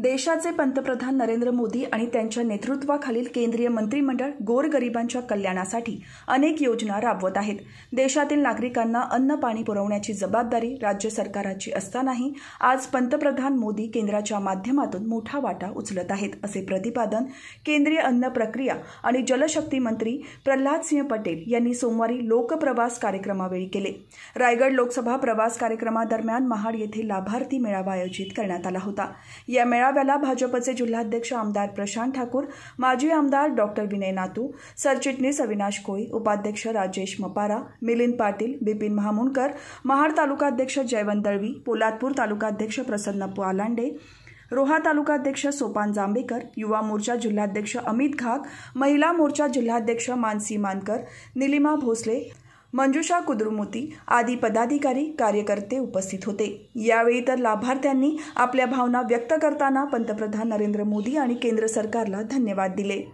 देशाचे पंतप्रधान नरेंद्र मोदी आणि त्यांच्या नेतृत्वाखालील केंद्रीय मंत्रिमंडळ गोरगरिबांच्या कल्याणासाठी अनेक योजना राबवत आहेत देशातील नागरिकांना अन्न पाणी पुरवण्याची जबाबदारी राज्य सरकाराची असतानाही आज पंतप्रधान मोदी केंद्राच्या माध्यमातून मोठा वाटा उचलत आहेत असे प्रतिपादन केंद्रीय अन्न प्रक्रिया आणि जलशक्ती मंत्री प्रल्हाद सिंह पटेल यांनी सोमवारी लोकप्रवास कार्यक्रमावेळी केले रायगड लोकसभा प्रवास कार्यक्रमादरम्यान महाड येथे लाभार्थी मेळावा आयोजित करण्यात आला होता या मेळाव्याला भाजपचे जिल्हाध्यक्ष आमदार प्रशांत ठाकूर माजी आमदार डॉक्टर विनय नातू सरचिटणीस अविनाश कोळी उपाध्यक्ष राजेश मपारा मिलिंद पाटील बिपिन महामुणकर महाड तालुकाध्यक्ष जयवंत दळवी पोलादपूर तालुकाध्यक्ष प्रसन्न पुआलांडे रोहा तालुकाध्यक्ष सोपान जांभेकर युवा मोर्चा जिल्हाध्यक्ष अमित घाक महिला मोर्चा जिल्हाध्यक्ष मानसी मानकर निलिमा भोसले मंजुषा कुद्रुमोती आदी पदाधिकारी कार्यकर्ते उपस्थित होते यावेळी तर लाभार्थ्यांनी आपल्या भावना व्यक्त करताना पंतप्रधान नरेंद्र मोदी आणि केंद्र सरकारला धन्यवाद दिले